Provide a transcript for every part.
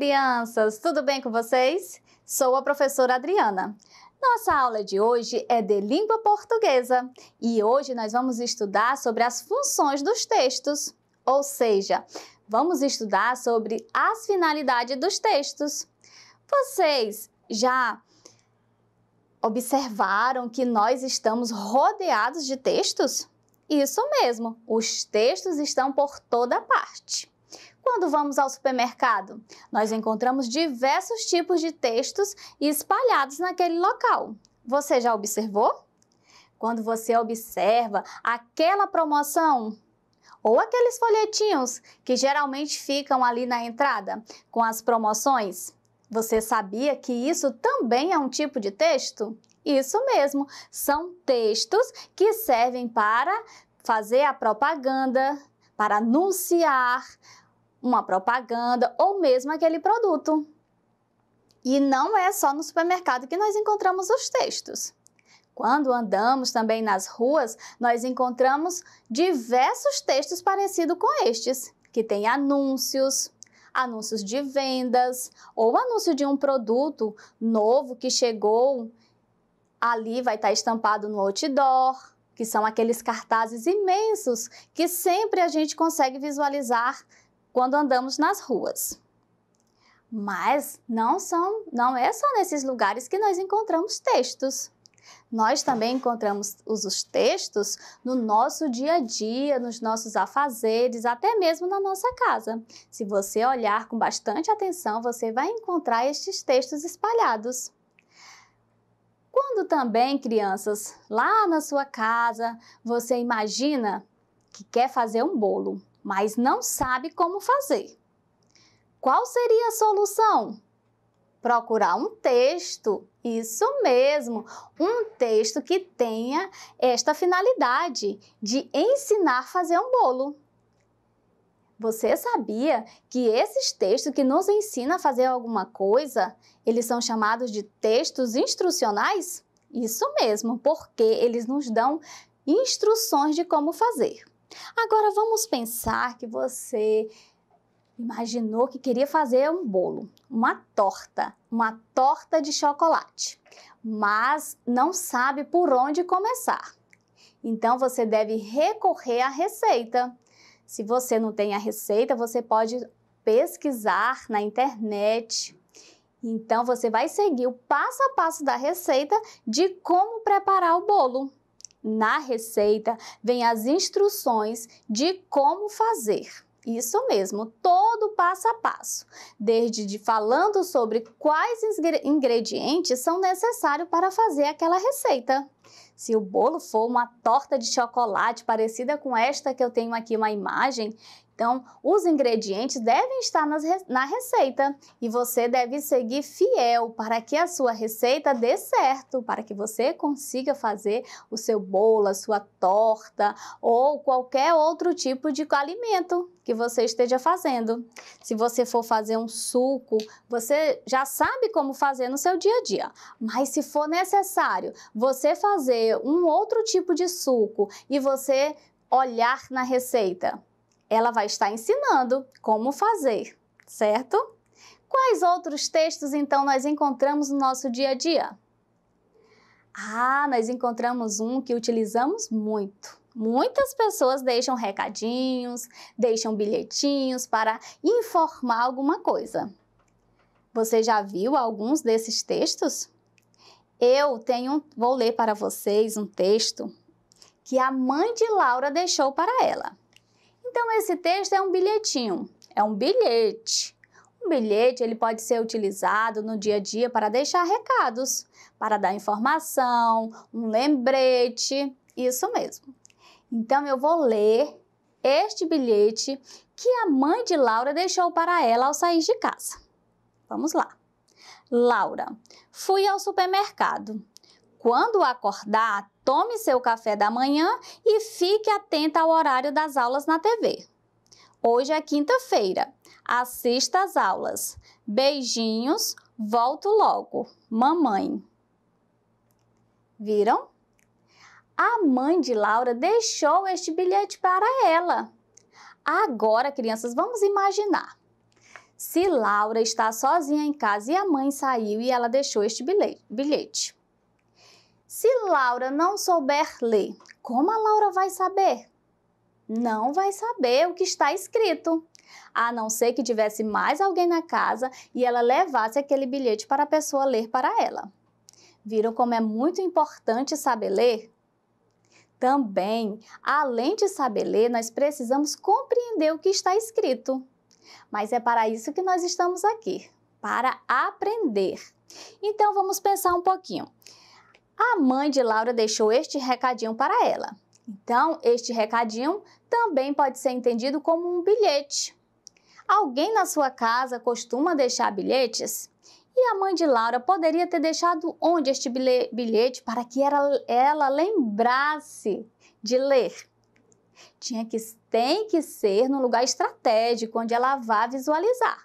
crianças! Tudo bem com vocês? Sou a professora Adriana. Nossa aula de hoje é de língua portuguesa e hoje nós vamos estudar sobre as funções dos textos, ou seja, vamos estudar sobre as finalidades dos textos. Vocês já observaram que nós estamos rodeados de textos? Isso mesmo, os textos estão por toda parte. Quando vamos ao supermercado, nós encontramos diversos tipos de textos espalhados naquele local. Você já observou? Quando você observa aquela promoção, ou aqueles folhetinhos que geralmente ficam ali na entrada com as promoções. Você sabia que isso também é um tipo de texto? Isso mesmo, são textos que servem para fazer a propaganda, para anunciar, uma propaganda ou mesmo aquele produto. E não é só no supermercado que nós encontramos os textos. Quando andamos também nas ruas, nós encontramos diversos textos parecidos com estes, que têm anúncios, anúncios de vendas ou anúncio de um produto novo que chegou. Ali vai estar estampado no outdoor, que são aqueles cartazes imensos que sempre a gente consegue visualizar quando andamos nas ruas. Mas não são, não é só nesses lugares que nós encontramos textos. Nós também encontramos os textos no nosso dia a dia, nos nossos afazeres, até mesmo na nossa casa. Se você olhar com bastante atenção, você vai encontrar estes textos espalhados. Quando também, crianças, lá na sua casa, você imagina que quer fazer um bolo mas não sabe como fazer. Qual seria a solução? Procurar um texto, isso mesmo, um texto que tenha esta finalidade de ensinar a fazer um bolo. Você sabia que esses textos que nos ensinam a fazer alguma coisa, eles são chamados de textos instrucionais? Isso mesmo, porque eles nos dão instruções de como fazer. Agora vamos pensar que você imaginou que queria fazer um bolo, uma torta, uma torta de chocolate, mas não sabe por onde começar. Então você deve recorrer à receita. Se você não tem a receita, você pode pesquisar na internet. Então você vai seguir o passo a passo da receita de como preparar o bolo na receita vem as instruções de como fazer. Isso mesmo, todo passo a passo, desde de falando sobre quais ingredientes são necessários para fazer aquela receita. Se o bolo for uma torta de chocolate parecida com esta que eu tenho aqui uma imagem, então, os ingredientes devem estar na receita e você deve seguir fiel para que a sua receita dê certo, para que você consiga fazer o seu bolo, a sua torta ou qualquer outro tipo de alimento que você esteja fazendo. Se você for fazer um suco, você já sabe como fazer no seu dia a dia, mas se for necessário você fazer um outro tipo de suco e você olhar na receita, ela vai estar ensinando como fazer, certo? Quais outros textos então nós encontramos no nosso dia a dia? Ah, nós encontramos um que utilizamos muito. Muitas pessoas deixam recadinhos, deixam bilhetinhos para informar alguma coisa. Você já viu alguns desses textos? Eu tenho, vou ler para vocês um texto que a mãe de Laura deixou para ela. Então esse texto é um bilhetinho, é um bilhete. Um bilhete ele pode ser utilizado no dia a dia para deixar recados, para dar informação, um lembrete, isso mesmo. Então eu vou ler este bilhete que a mãe de Laura deixou para ela ao sair de casa. Vamos lá. Laura, fui ao supermercado. Quando acordar, tome seu café da manhã e fique atenta ao horário das aulas na TV. Hoje é quinta-feira. Assista às aulas. Beijinhos, volto logo. Mamãe. Viram? A mãe de Laura deixou este bilhete para ela. Agora, crianças, vamos imaginar. Se Laura está sozinha em casa e a mãe saiu e ela deixou este bilhete. Se Laura não souber ler, como a Laura vai saber? Não vai saber o que está escrito, a não ser que tivesse mais alguém na casa e ela levasse aquele bilhete para a pessoa ler para ela. Viram como é muito importante saber ler? Também, além de saber ler, nós precisamos compreender o que está escrito. Mas é para isso que nós estamos aqui para aprender. Então vamos pensar um pouquinho a mãe de Laura deixou este recadinho para ela. Então, este recadinho também pode ser entendido como um bilhete. Alguém na sua casa costuma deixar bilhetes? E a mãe de Laura poderia ter deixado onde este bilhete para que ela lembrasse de ler? Tinha que, tem que ser num lugar estratégico, onde ela vá visualizar.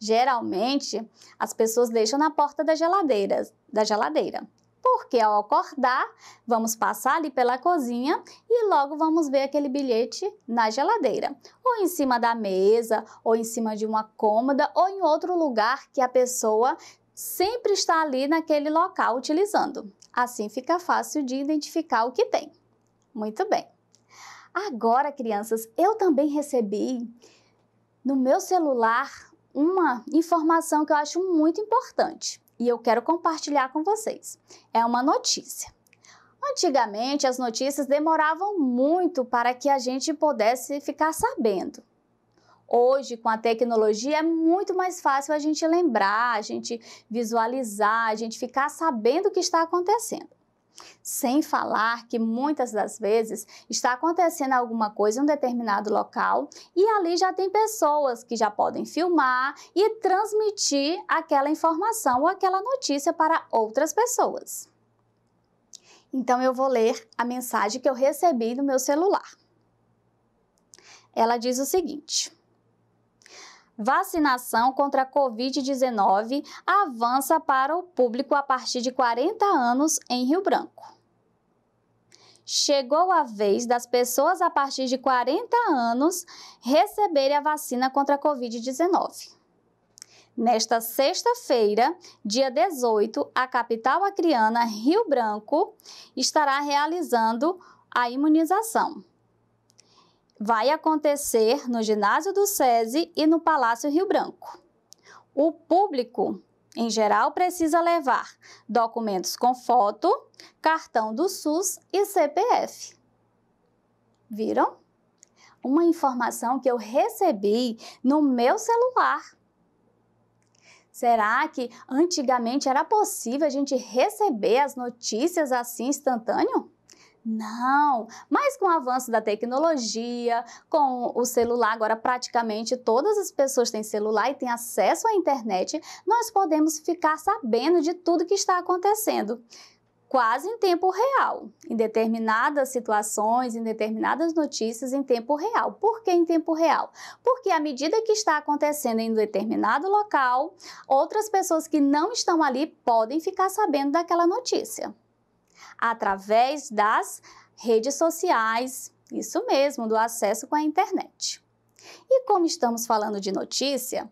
Geralmente, as pessoas deixam na porta da geladeira. Da geladeira porque ao acordar, vamos passar ali pela cozinha e logo vamos ver aquele bilhete na geladeira, ou em cima da mesa, ou em cima de uma cômoda, ou em outro lugar que a pessoa sempre está ali naquele local utilizando. Assim fica fácil de identificar o que tem. Muito bem. Agora, crianças, eu também recebi no meu celular uma informação que eu acho muito importante e eu quero compartilhar com vocês. É uma notícia. Antigamente, as notícias demoravam muito para que a gente pudesse ficar sabendo. Hoje, com a tecnologia, é muito mais fácil a gente lembrar, a gente visualizar, a gente ficar sabendo o que está acontecendo. Sem falar que muitas das vezes está acontecendo alguma coisa em um determinado local e ali já tem pessoas que já podem filmar e transmitir aquela informação ou aquela notícia para outras pessoas. Então eu vou ler a mensagem que eu recebi no meu celular. Ela diz o seguinte: Vacinação contra a Covid-19 avança para o público a partir de 40 anos em Rio Branco. Chegou a vez das pessoas a partir de 40 anos receberem a vacina contra a Covid-19. Nesta sexta-feira, dia 18, a capital acriana, Rio Branco, estará realizando a imunização vai acontecer no ginásio do SESI e no Palácio Rio Branco. O público, em geral, precisa levar documentos com foto, cartão do SUS e CPF. Viram? Uma informação que eu recebi no meu celular. Será que antigamente era possível a gente receber as notícias assim instantâneo? Não, mas com o avanço da tecnologia, com o celular, agora praticamente todas as pessoas têm celular e têm acesso à internet, nós podemos ficar sabendo de tudo que está acontecendo quase em tempo real, em determinadas situações, em determinadas notícias em tempo real. Por que em tempo real? Porque à medida que está acontecendo em determinado local, outras pessoas que não estão ali podem ficar sabendo daquela notícia através das redes sociais, isso mesmo, do acesso com a internet. E como estamos falando de notícia,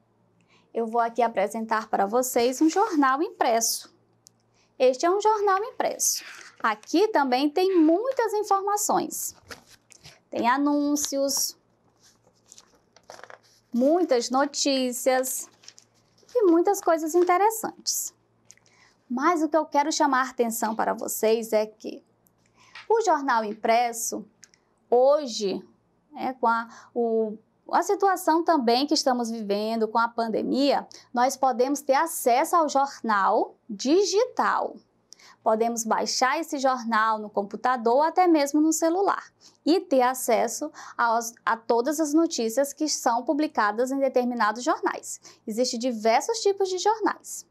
eu vou aqui apresentar para vocês um jornal impresso. Este é um jornal impresso. Aqui também tem muitas informações. Tem anúncios, muitas notícias e muitas coisas interessantes. Mas o que eu quero chamar a atenção para vocês é que o jornal impresso, hoje, né, com a, o, a situação também que estamos vivendo com a pandemia, nós podemos ter acesso ao jornal digital. Podemos baixar esse jornal no computador ou até mesmo no celular e ter acesso aos, a todas as notícias que são publicadas em determinados jornais. Existem diversos tipos de jornais.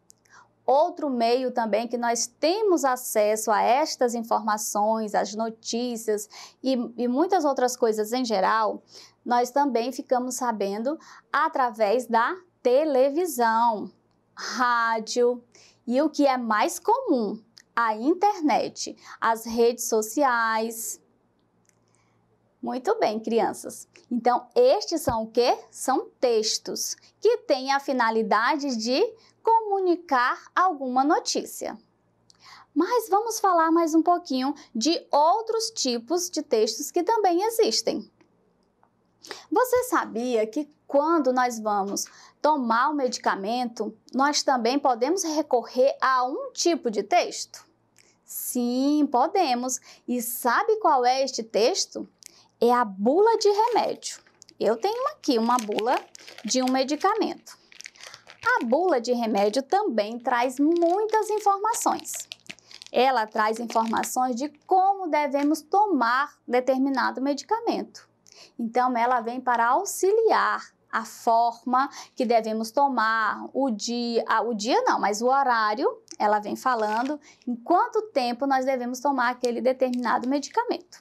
Outro meio também que nós temos acesso a estas informações, as notícias e, e muitas outras coisas em geral, nós também ficamos sabendo através da televisão, rádio e o que é mais comum, a internet, as redes sociais. Muito bem, crianças. Então, estes são o que? São textos que têm a finalidade de comunicar alguma notícia. Mas vamos falar mais um pouquinho de outros tipos de textos que também existem. Você sabia que quando nós vamos tomar o um medicamento, nós também podemos recorrer a um tipo de texto? Sim, podemos. E sabe qual é este texto? é a bula de remédio. Eu tenho aqui uma bula de um medicamento. A bula de remédio também traz muitas informações. Ela traz informações de como devemos tomar determinado medicamento. Então, ela vem para auxiliar a forma que devemos tomar, o dia, ah, o dia não, mas o horário, ela vem falando em quanto tempo nós devemos tomar aquele determinado medicamento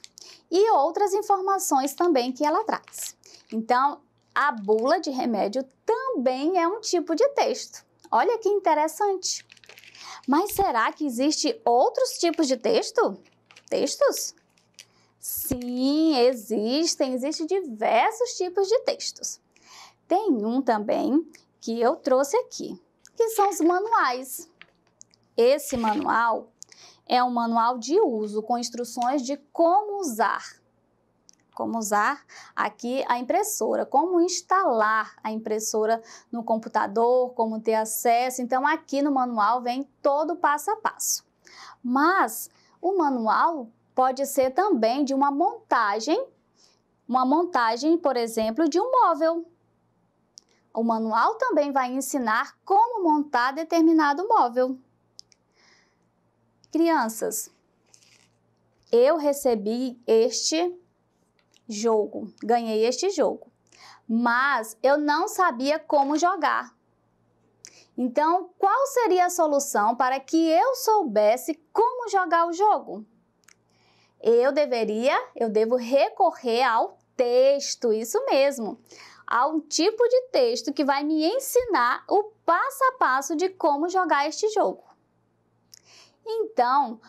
e outras informações também que ela traz. Então, a bula de remédio também é um tipo de texto. Olha que interessante. Mas será que existe outros tipos de texto? Textos? Sim, existem, existem diversos tipos de textos. Tem um também que eu trouxe aqui, que são os manuais. Esse manual é um manual de uso com instruções de como usar. Como usar aqui a impressora, como instalar a impressora no computador, como ter acesso. Então, aqui no manual vem todo o passo a passo. Mas o manual pode ser também de uma montagem, uma montagem, por exemplo, de um móvel. O manual também vai ensinar como montar determinado móvel. Crianças, eu recebi este jogo, ganhei este jogo, mas eu não sabia como jogar. Então, qual seria a solução para que eu soubesse como jogar o jogo? Eu deveria, eu devo recorrer ao texto, isso mesmo, a um tipo de texto que vai me ensinar o passo a passo de como jogar este jogo. Então,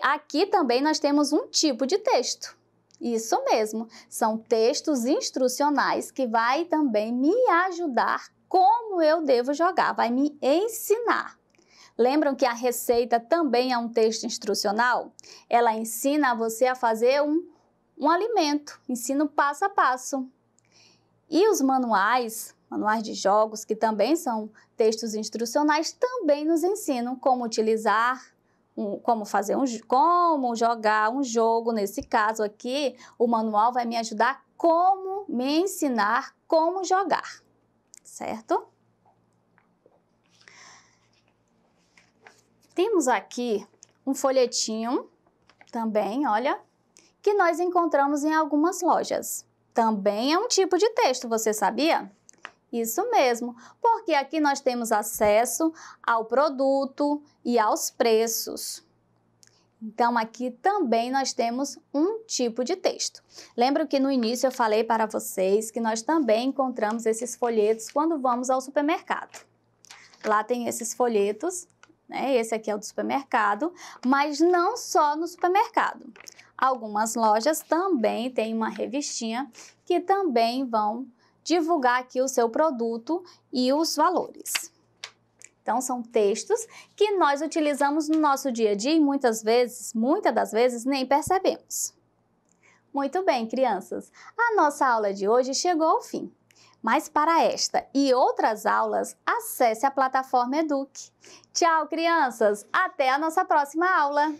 aqui também nós temos um tipo de texto. Isso mesmo, são textos instrucionais que vai também me ajudar como eu devo jogar, vai me ensinar. Lembram que a receita também é um texto instrucional? Ela ensina você a fazer um, um alimento, ensina passo a passo. E os manuais Manuais de jogos, que também são textos instrucionais, também nos ensinam como utilizar, um, como fazer um, como jogar um jogo. Nesse caso aqui, o manual vai me ajudar como me ensinar como jogar, certo? Temos aqui um folhetinho também, olha, que nós encontramos em algumas lojas. Também é um tipo de texto, você sabia? Isso mesmo, porque aqui nós temos acesso ao produto e aos preços. Então, aqui também nós temos um tipo de texto. Lembra que no início eu falei para vocês que nós também encontramos esses folhetos quando vamos ao supermercado. Lá tem esses folhetos, né? Esse aqui é o do supermercado, mas não só no supermercado. Algumas lojas também têm uma revistinha que também vão divulgar aqui o seu produto e os valores. Então, são textos que nós utilizamos no nosso dia a dia e muitas vezes, muitas das vezes, nem percebemos. Muito bem, crianças! A nossa aula de hoje chegou ao fim. Mas para esta e outras aulas, acesse a plataforma Eduque. Tchau, crianças! Até a nossa próxima aula!